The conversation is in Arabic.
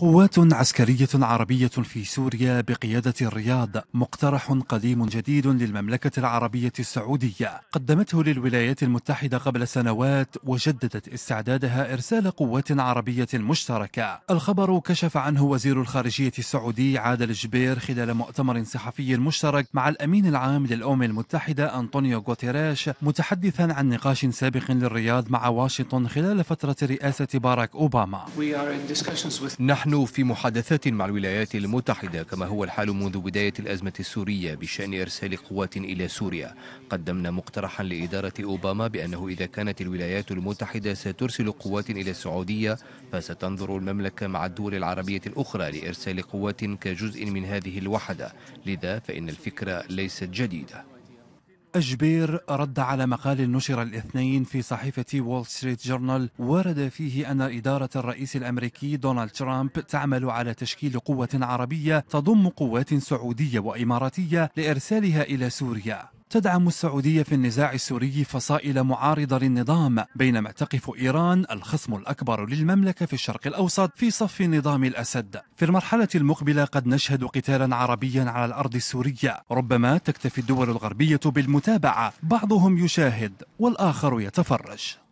قوات عسكرية عربية في سوريا بقيادة الرياض مقترح قديم جديد للمملكة العربية السعودية قدمته للولايات المتحدة قبل سنوات وجددت استعدادها إرسال قوات عربية مشتركة الخبر كشف عنه وزير الخارجية السعودي عادل جبير خلال مؤتمر صحفي مشترك مع الأمين العام للأمم المتحدة أنطونيو غوتيريش متحدثا عن نقاش سابق للرياض مع واشنطن خلال فترة رئاسة باراك أوباما نحن نحن في محادثات مع الولايات المتحدة كما هو الحال منذ بداية الأزمة السورية بشأن إرسال قوات إلى سوريا قدمنا مقترحا لإدارة أوباما بأنه إذا كانت الولايات المتحدة سترسل قوات إلى السعودية فستنظر المملكة مع الدول العربية الأخرى لإرسال قوات كجزء من هذه الوحدة لذا فإن الفكرة ليست جديدة أجبير رد على مقال نشر الاثنين في صحيفة وول ستريت جورنال ورد فيه أن إدارة الرئيس الأمريكي دونالد ترامب تعمل على تشكيل قوة عربية تضم قوات سعودية وإماراتية لإرسالها إلى سوريا تدعم السعودية في النزاع السوري فصائل معارضة للنظام بينما تقف إيران الخصم الأكبر للمملكة في الشرق الأوسط في صف نظام الأسد في المرحلة المقبلة قد نشهد قتالا عربيا على الأرض السورية ربما تكتفي الدول الغربية بالمتابعة بعضهم يشاهد والآخر يتفرج